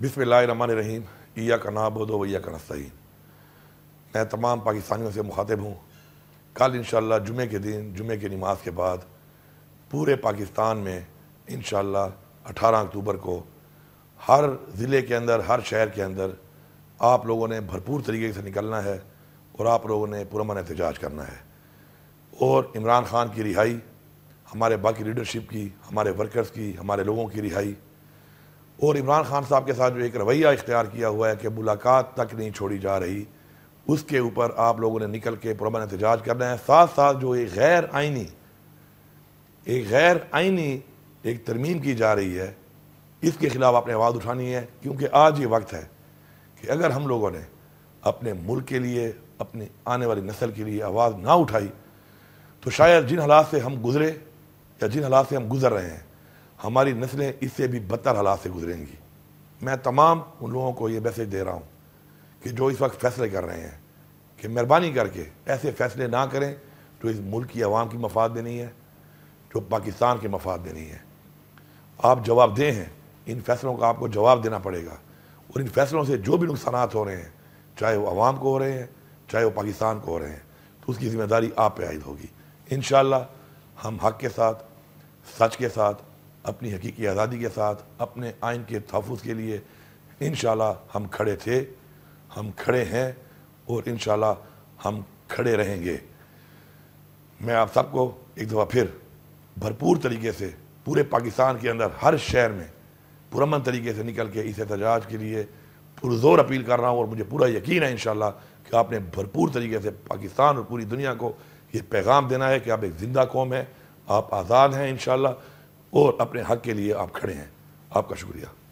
बिसमीम ईया का नाबो वैया का नस्तीन मैं तमाम पाकिस्तानियों से मुखातिब हूँ कल इन जुमे के दिन जुमे की नमाज के बाद पूरे पाकिस्तान में इन 18 अक्टूबर को हर ज़िले के अंदर हर शहर के अंदर आप लोगों ने भरपूर तरीके से निकलना है और आप लोगों ने पुरमन एहतजाज करना है और इमरान खान की रिहाई हमारे बाकी लीडरशिप की हमारे वर्कर्स की हमारे लोगों की रिहाई और इमरान खान साहब के साथ जो एक रवैया इख्तियार किया हुआ है कि मुलाकात तक नहीं छोड़ी जा रही उसके ऊपर आप लोगों ने निकल के पुरमन एहतजाज करना है साथ साथ जो एक गैर आइनी एक गैर आइनी एक तरमीम की जा रही है इसके खिलाफ आपने आवाज़ उठानी है क्योंकि आज ये वक्त है कि अगर हम लोगों ने अपने मुल्क के लिए अपनी आने वाली नस्ल के लिए आवाज़ ना उठाई तो शायद जिन हालात से हम गुजरे या जिन हालात से हम गुजर रहे हैं हमारी नस्लें इससे भी बदतर हालात से गुजरेंगी मैं तमाम उन लोगों को ये मैसेज दे रहा हूँ कि जो इस वक्त फैसले कर रहे हैं कि मेहरबानी करके ऐसे फैसले ना करें जो इस मुल्क की आवाम की मफाद देनी है जो पाकिस्तान के मफाद देनी है आप जवाब दें हैं इन फैसलों का आपको जवाब देना पड़ेगा और इन फैसलों से जो भी नुकसान हो रहे हैं चाहे वो आवाम को हो रहे हैं चाहे वो पाकिस्तान को हो रहे हैं तो उसकी जिम्मेदारी आप पे आयद होगी इन हम हक के साथ सच के साथ अपनी हकीकी आज़ादी के साथ अपने आइन के तहफ़ के लिए इन हम खड़े थे हम खड़े हैं और इन हम खड़े रहेंगे मैं आप सबको एक दफ़ा फिर भरपूर तरीके से पूरे पाकिस्तान के अंदर हर शहर में पुरमन तरीके से निकल के इस एहतजाज के लिए पुरजोर अपील कर रहा हूँ और मुझे पूरा यकीन है इन कि आपने भरपूर तरीके से पाकिस्तान और पूरी दुनिया को ये पैगाम देना है कि आप एक ज़िंदा कौम है आप आज़ाद हैं इन और अपने हक के लिए आप खड़े हैं आपका शुक्रिया